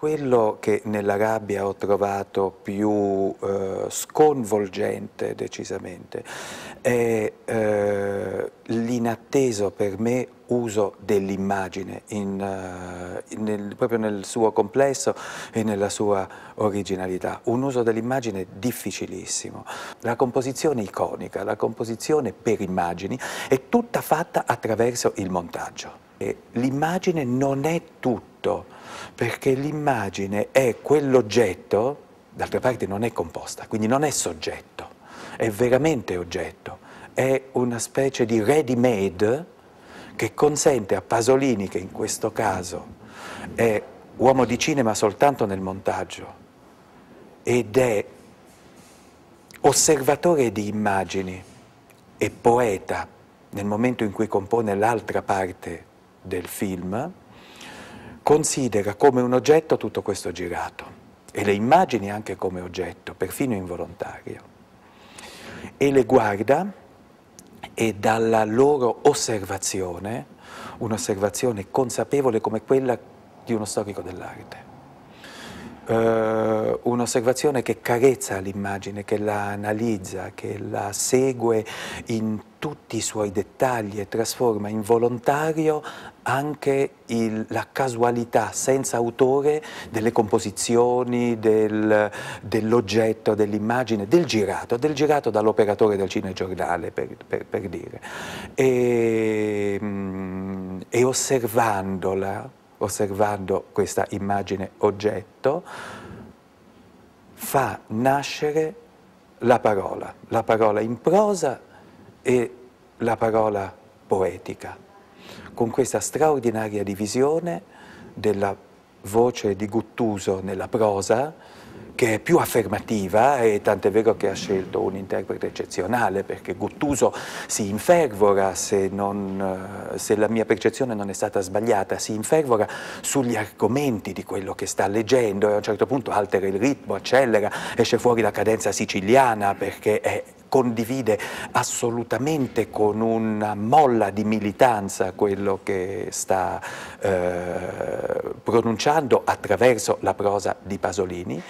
Quello che nella gabbia ho trovato più eh, sconvolgente decisamente è eh, l'inatteso per me uso dell'immagine eh, proprio nel suo complesso e nella sua originalità. Un uso dell'immagine difficilissimo. La composizione iconica, la composizione per immagini è tutta fatta attraverso il montaggio. L'immagine non è tutta tutto, perché l'immagine è quell'oggetto, d'altra parte non è composta, quindi non è soggetto, è veramente oggetto, è una specie di ready-made che consente a Pasolini, che in questo caso è uomo di cinema soltanto nel montaggio ed è osservatore di immagini e poeta nel momento in cui compone l'altra parte del film, considera come un oggetto tutto questo girato e le immagini anche come oggetto, perfino involontario, e le guarda e dalla loro osservazione, un'osservazione consapevole come quella di uno storico dell'arte eh, un'osservazione che carezza l'immagine, che la analizza, che la segue in tutti i suoi dettagli e trasforma in volontario anche il, la casualità senza autore delle composizioni, del, dell'oggetto, dell'immagine, del girato, del girato dall'operatore del cinegiornale per, per, per dire. E, mm, e osservandola osservando questa immagine oggetto, fa nascere la parola, la parola in prosa e la parola poetica, con questa straordinaria divisione della voce di Guttuso nella prosa, che è più affermativa e tant'è vero che ha scelto un interprete eccezionale perché Guttuso si infervora, se, non, eh, se, la mia percezione non è stata sbagliata, si infervora sugli argomenti di quello che sta leggendo e a un certo punto altera il ritmo, accelera, esce fuori la cadenza siciliana perché è condivide assolutamente con una molla di militanza quello che sta eh, pronunciando attraverso la prosa di Pasolini.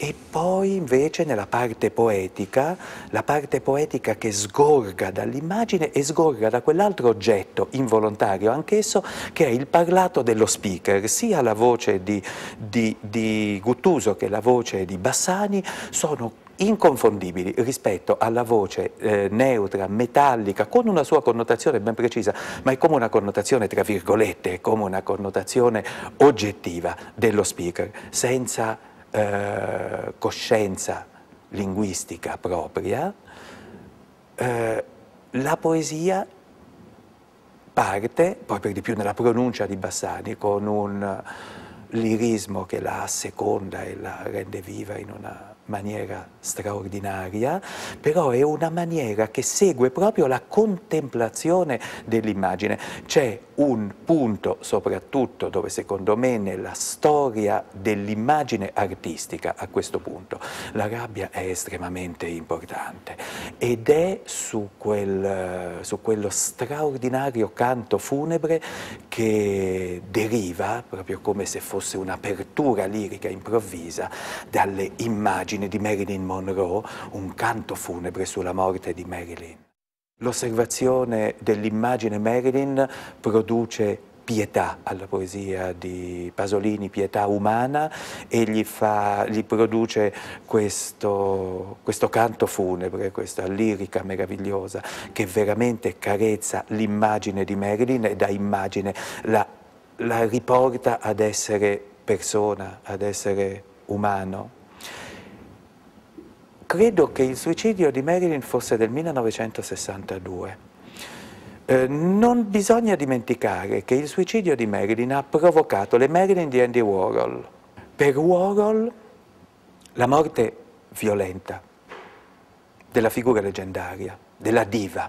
E poi invece nella parte poetica, la parte poetica che sgorga dall'immagine e sgorga da quell'altro oggetto involontario anch'esso che è il parlato dello speaker, sia la voce di, di, di Guttuso che la voce di Bassani sono inconfondibili rispetto alla voce eh, neutra, metallica, con una sua connotazione ben precisa, ma è come una connotazione tra virgolette, è come una connotazione oggettiva dello speaker, senza eh, coscienza linguistica propria, eh, la poesia parte, poi per di più nella pronuncia di Bassani, con un lirismo che la asseconda e la rende viva in una maniera straordinaria, però è una maniera che segue proprio la contemplazione dell'immagine. C'è un punto soprattutto dove secondo me nella storia dell'immagine artistica a questo punto la rabbia è estremamente importante ed è su, quel, su quello straordinario canto funebre che deriva, proprio come se fosse un'apertura lirica improvvisa, dalle immagini pagine di Marilyn Monroe, un canto funebre sulla morte di Marilyn. L'osservazione dell'immagine Marilyn produce pietà alla poesia di Pasolini, pietà umana, e gli, fa, gli produce questo, questo, canto funebre, questa lirica meravigliosa che veramente carezza l'immagine di Marilyn e da immagine la, la riporta ad essere persona, ad essere umano. Credo che il suicidio di Marilyn fosse del 1962. Eh, non bisogna dimenticare che il suicidio di Marilyn ha provocato le Marilyn di Andy Warhol. Per Warhol la morte violenta della figura leggendaria, della diva,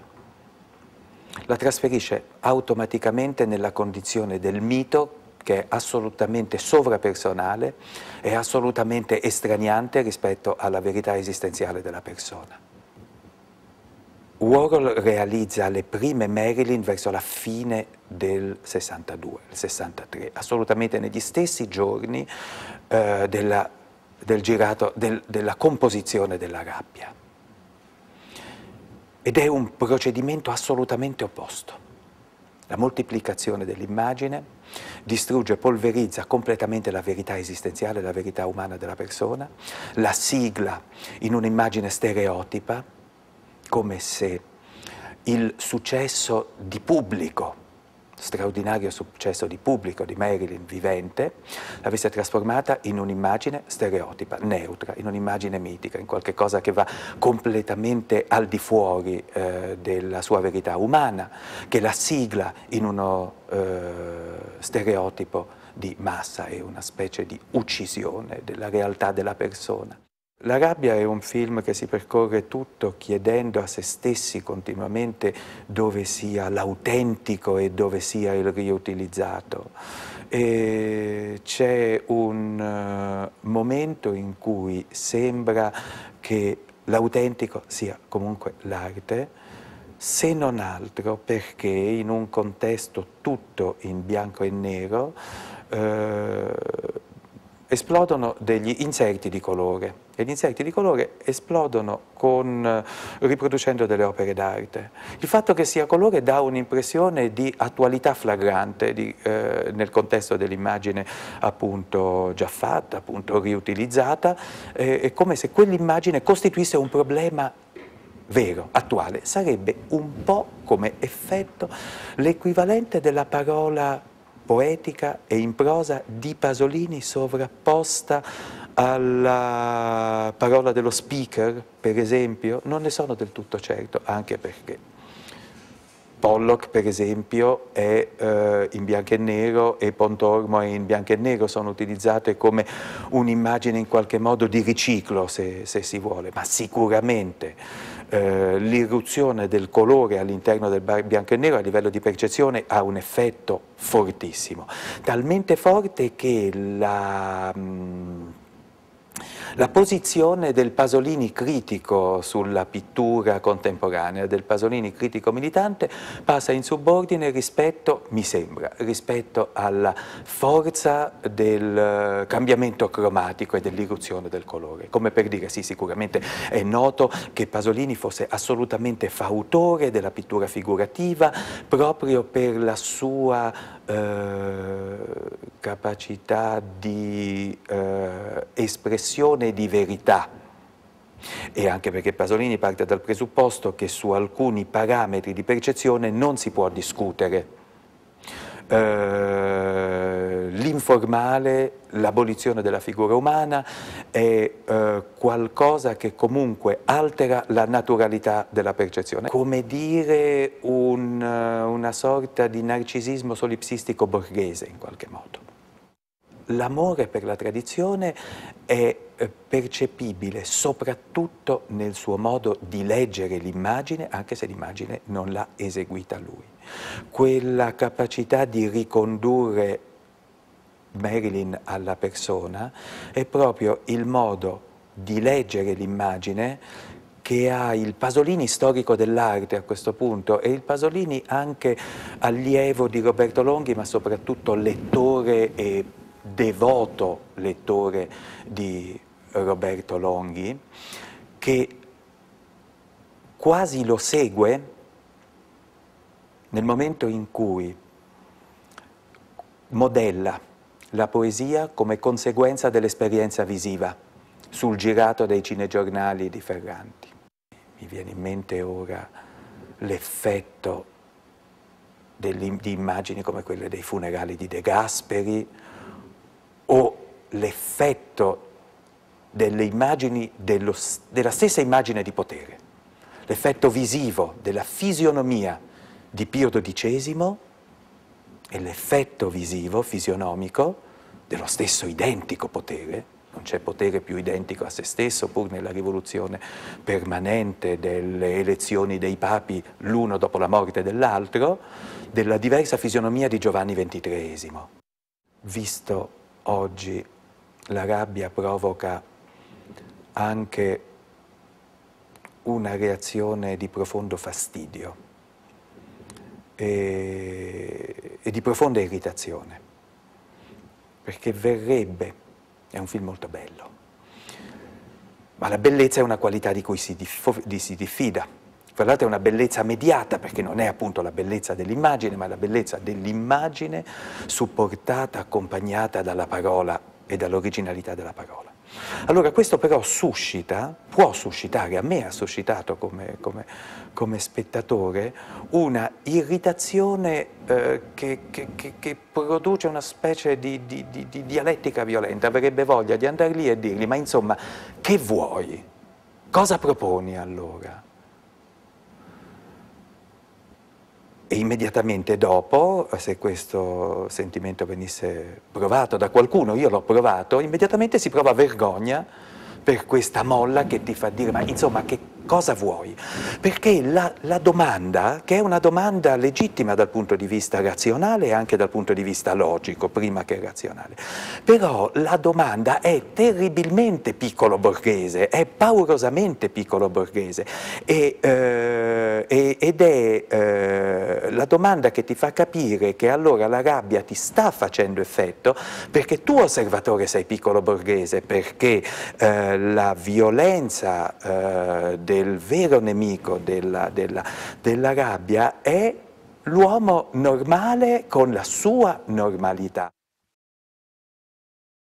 la trasferisce automaticamente nella condizione del mito che è assolutamente sovrapersonale e assolutamente estraniante rispetto alla verità esistenziale della persona. Warhol realizza le prime Marilyn verso la fine del 62, il 63, assolutamente negli stessi giorni eh, della, del girato, del, della composizione della rabbia. Ed è un procedimento assolutamente opposto. La moltiplicazione dell'immagine distrugge, polverizza completamente la verità esistenziale, la verità umana della persona, la sigla in un'immagine stereotipa, come se il successo di pubblico straordinario successo di pubblico di Marilyn vivente, l'avesse trasformata in un'immagine stereotipa, neutra, in un'immagine mitica, in qualcosa che va completamente al di fuori eh, della sua verità umana, che la sigla in uno eh, stereotipo di massa e una specie di uccisione della realtà della persona. La rabbia è un film che si percorre tutto chiedendo a se stessi continuamente dove sia l'autentico e dove sia il riutilizzato. c'è un eh, momento in cui sembra che l'autentico sia comunque l'arte, se non altro perché in un contesto tutto in bianco e nero eh, esplodono degli inserti di colore e gli inserti di colore esplodono con, eh, riproducendo delle opere d'arte. Il fatto che sia colore dà un'impressione di attualità flagrante di, eh, nel contesto dell'immagine appunto già fatta, appunto riutilizzata, eh, è come se quell'immagine costituisse un problema vero, attuale, sarebbe un po' come effetto l'equivalente della parola poetica e in prosa di Pasolini sovrapposta alla parola dello speaker, per esempio, non ne sono del tutto certo, anche perché Pollock, per esempio, è eh, in bianco e nero e Pontormo è in bianco e nero, sono utilizzate come un'immagine in qualche modo di riciclo, se, se si vuole, ma sicuramente eh, l'irruzione del colore all'interno del bianco e nero a livello di percezione ha un effetto fortissimo, talmente forte che la... Mh, mm, la posizione del Pasolini critico sulla pittura contemporanea, del Pasolini critico militante, passa in subordine rispetto, mi sembra, rispetto alla forza del eh, cambiamento cromatico e dell'irruzione del colore. Come per dire, sì, sicuramente è noto che Pasolini fosse assolutamente fautore della pittura figurativa proprio per la sua... Eh, capacità di eh, espressione di verità e anche perché Pasolini parte dal presupposto che su alcuni parametri di percezione non si può discutere. Eh, più l'abolizione della figura umana è eh, qualcosa che comunque altera la naturalità della percezione, come dire un, eh, una sorta di narcisismo solipsistico borghese in qualche modo. L'amore per la tradizione è eh, percepibile soprattutto nel suo modo di leggere l'immagine, anche se l'immagine non l'ha eseguita lui. Quella capacità di ricondurre Marilyn alla persona è proprio il modo di leggere l'immagine che ha il Pasolini storico dell'arte a questo punto e il Pasolini anche allievo di Roberto Longhi ma soprattutto lettore e devoto lettore di Roberto Longhi che quasi lo segue nel momento in cui modella la poesia come conseguenza dell'esperienza visiva sul girato dei cinegiornali di Ferranti. Mi viene in mente ora l'effetto di immagini come quelle dei funerali di De Gasperi o l'effetto delle immagini dello, della stessa immagine di potere, l'effetto visivo della fisionomia di Pio XII è l'effetto visivo, fisionomico, dello stesso identico potere, non c'è potere più identico a se stesso, pur nella rivoluzione permanente delle elezioni dei papi l'uno dopo la morte dell'altro, della diversa fisionomia di Giovanni XXIII. Visto oggi la rabbia provoca anche una reazione di profondo fastidio e, e di profonda irritazione, perché verrebbe, è un film molto bello, ma la bellezza è una qualità di cui si, dif- di, si diffida. Fra l'altro è una bellezza mediata, perché non è appunto la bellezza dell'immagine, ma la bellezza dell'immagine supportata, accompagnata dalla parola e dall'originalità della parola. Allora questo però suscita, può suscitare, a me ha suscitato come, come, come spettatore, una irritazione eh, che, che, che, produce una specie di, di, di, di dialettica violenta, avrebbe voglia di andare lì e dirgli ma insomma che vuoi? Cosa proponi allora? E immediatamente dopo, se questo sentimento venisse provato da qualcuno, io l'ho provato, immediatamente si prova vergogna per questa molla che ti fa dire, ma insomma che cosa vuoi? Perché la, la domanda, che è una domanda legittima dal punto di vista razionale e anche dal punto di vista logico, prima che razionale, però la domanda è terribilmente piccolo borghese, è paurosamente piccolo borghese e, eh, ed è... Eh, la domanda che ti fa capire che allora la rabbia ti sta facendo effetto perché tu osservatore sei piccolo borghese, perché eh, la violenza eh, del vero nemico della, della, della rabbia è l'uomo normale con la sua normalità.